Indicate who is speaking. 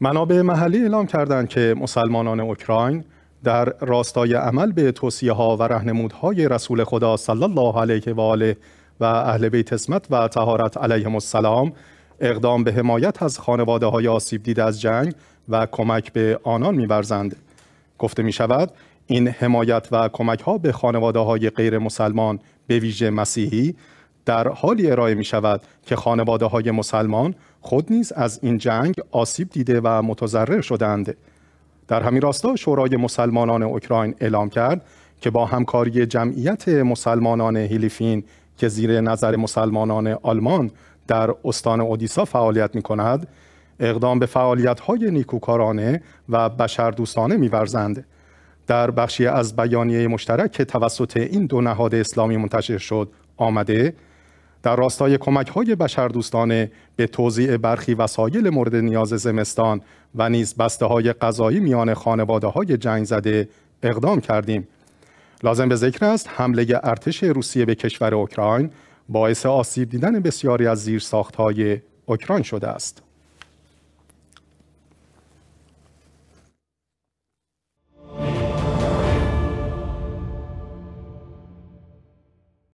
Speaker 1: منابع محلی اعلام کردند که مسلمانان اوکراین در راستای عمل به توصیه ها و رهنمودهای رسول خدا صلی الله علیه و آله و اهل بیت اسمت و طهارت علیهم السلام اقدام به حمایت از خانواده های آسیب دیده از جنگ و کمک به آنان می‌ورزند گفته می شود این حمایت و کمک به خانواده های غیر مسلمان به ویژه مسیحی در حالی ارائه می شود که خانواده های مسلمان خود نیز از این جنگ آسیب دیده و متضرر شدند. در همین راستا شورای مسلمانان اوکراین اعلام کرد که با همکاری جمعیت مسلمانان هیلیفین که زیر نظر مسلمانان آلمان در استان اودیسا فعالیت می کند، اقدام به فعالیت های نیکوکارانه و بشردوستانه می‌ورزند. در بخشی از بیانیه مشترک که توسط این دو نهاد اسلامی منتشر شد آمده در راستای کمک های دوستانه به توضیع برخی وسایل مورد نیاز زمستان و نیز بسته های غذایی میان خانواده های جنگ زده اقدام کردیم. لازم به ذکر است حمله ارتش روسیه به کشور اوکراین باعث آسیب دیدن بسیاری از زیرساختهای اوکراین شده است.